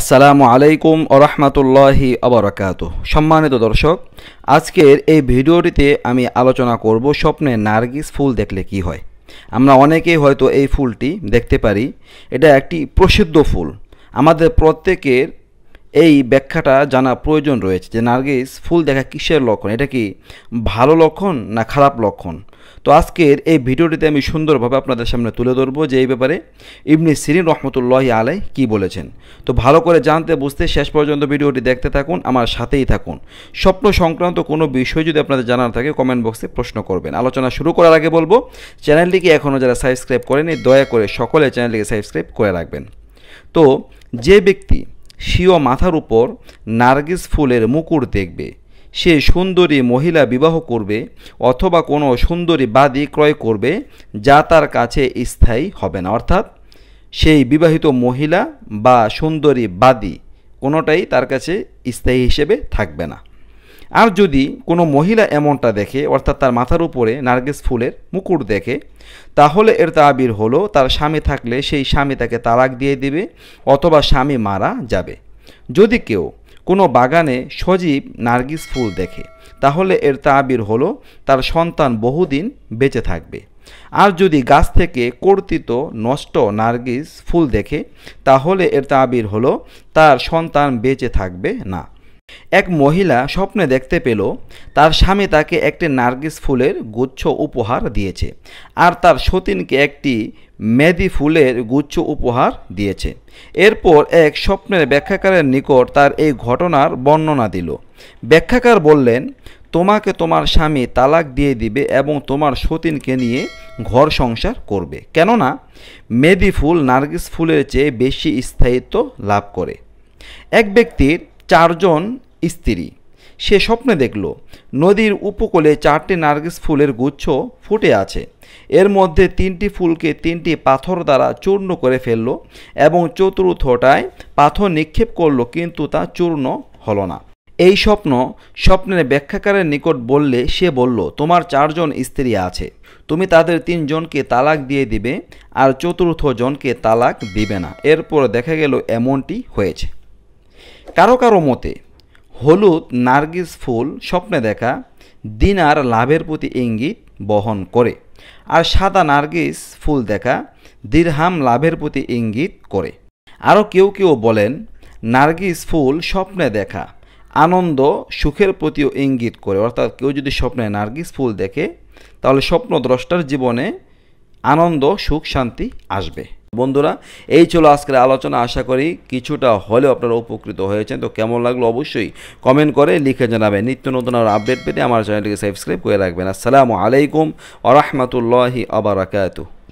আসসালামু আলাইকুম ওরহমাতুল্লাহি আবরাকাত সম্মানিত দর্শক আজকের এই ভিডিওটিতে আমি আলোচনা করব স্বপ্নে নার্গিস ফুল দেখলে কি হয় আমরা অনেকেই হয়তো এই ফুলটি দেখতে পারি এটা একটি প্রসিদ্ধ ফুল আমাদের প্রত্যেকের এই ব্যাখ্যাটা জানা প্রয়োজন রয়েছে যে নার্গিস ফুল দেখা কিসের লক্ষণ এটা কি ভালো লক্ষণ না খারাপ লক্ষণ তো আজকের এই ভিডিওটিতে আমি সুন্দরভাবে আপনাদের সামনে তুলে ধরবো যে এই ব্যাপারে ইবনি সিরিন রহমতুল্লাহ আলাই কি বলেছেন তো ভালো করে জানতে বুঝতে শেষ পর্যন্ত ভিডিওটি দেখতে থাকুন আমার সাথেই থাকুন স্বপ্ন সংক্রান্ত কোনো বিষয় যদি আপনাদের জানার থাকে কমেন্ট বক্সে প্রশ্ন করবেন আলোচনা শুরু করার আগে বলবো চ্যানেলটিকে এখনও যারা সাবস্ক্রাইব করেনি দয়া করে সকলে চ্যানেলটিকে সাবস্ক্রাইব করে রাখবেন তো যে ব্যক্তি সিও মাথার উপর নার্গিস ফুলের মুকুর দেখবে সে সুন্দরী মহিলা বিবাহ করবে অথবা কোনো সুন্দরী বাদী ক্রয় করবে যা তার কাছে স্থায়ী হবে না অর্থাৎ সেই বিবাহিত মহিলা বা সুন্দরী বাদী কোনোটাই তার কাছে স্থায়ী হিসেবে থাকবে না আর যদি কোনো মহিলা এমনটা দেখে অর্থাৎ তার মাথার উপরে নার্গিস ফুলের মুকুট দেখে তাহলে এর তাবির হলো তার স্বামী থাকলে সেই স্বামী তাকে তালাক দিয়ে দিবে অথবা স্বামী মারা যাবে যদি কেউ কোনো বাগানে সজীব নার্গিস ফুল দেখে তাহলে এর তাবির হলো তার সন্তান বহুদিন বেঁচে থাকবে আর যদি গাছ থেকে কর্তিত নষ্ট নার্গিস ফুল দেখে তাহলে এর তাবির হলো তার সন্তান বেঁচে থাকবে না এক মহিলা স্বপ্নে দেখতে পেল তার স্বামী তাকে একটি নার্গিস ফুলের গুচ্ছ উপহার দিয়েছে আর তার সতীনকে একটি মেদি ফুলের গুচ্ছ উপহার দিয়েছে এরপর এক স্বপ্নের ব্যাখ্যাকারের নিকট তার এই ঘটনার বর্ণনা দিল ব্যাখ্যাকার বললেন তোমাকে তোমার স্বামী তালাক দিয়ে দিবে এবং তোমার সতীনকে নিয়ে ঘর সংসার করবে কেননা মেদি ফুল নার্গিস ফুলের চেয়ে বেশি স্থায়িত্ব লাভ করে এক ব্যক্তির চারজন স্ত্রী সে স্বপ্নে দেখল নদীর উপকূলে চারটি নার্গিস ফুলের গুচ্ছ ফুটে আছে এর মধ্যে তিনটি ফুলকে তিনটি পাথর দ্বারা চূর্ণ করে ফেলল এবং চতুর্থটায় পাথর নিক্ষেপ করল কিন্তু তা চূর্ণ হলো না এই স্বপ্ন স্বপ্নের ব্যাখ্যাকারের নিকট বললে সে বলল তোমার চারজন স্ত্রী আছে তুমি তাদের তিনজনকে তালাক দিয়ে দিবে আর চতুর্থ জনকে তালাক দিবে না এরপর দেখা গেল এমনটি হয়েছে কারো কারো মতে হলুদ নার্গিস ফুল স্বপ্নে দেখা দিনার লাভের প্রতি ইঙ্গিত বহন করে আর সাদা নার্গিস ফুল দেখা দীর্হাম লাভের প্রতি ইঙ্গিত করে আরও কেউ কেউ বলেন নার্গিস ফুল স্বপ্নে দেখা আনন্দ সুখের প্রতিও ইঙ্গিত করে অর্থাৎ কেউ যদি স্বপ্নে নার্গিস ফুল দেখে তাহলে স্বপ্নদ্রষ্টার জীবনে আনন্দ সুখ শান্তি আসবে বন্ধুরা এই ছিল আজকের আলোচনা আশা করি কিছুটা হলেও আপনারা উপকৃত হয়েছেন তো কেমন লাগলো অবশ্যই কমেন্ট করে লিখে জানাবেন নিত্য নতুন আর আপডেট পেতে আমার চ্যানেলটিকে সাবস্ক্রাইব করে রাখবেন আসসালামু আলাইকুম আ রহমতুল্লাহি আবরাকাতু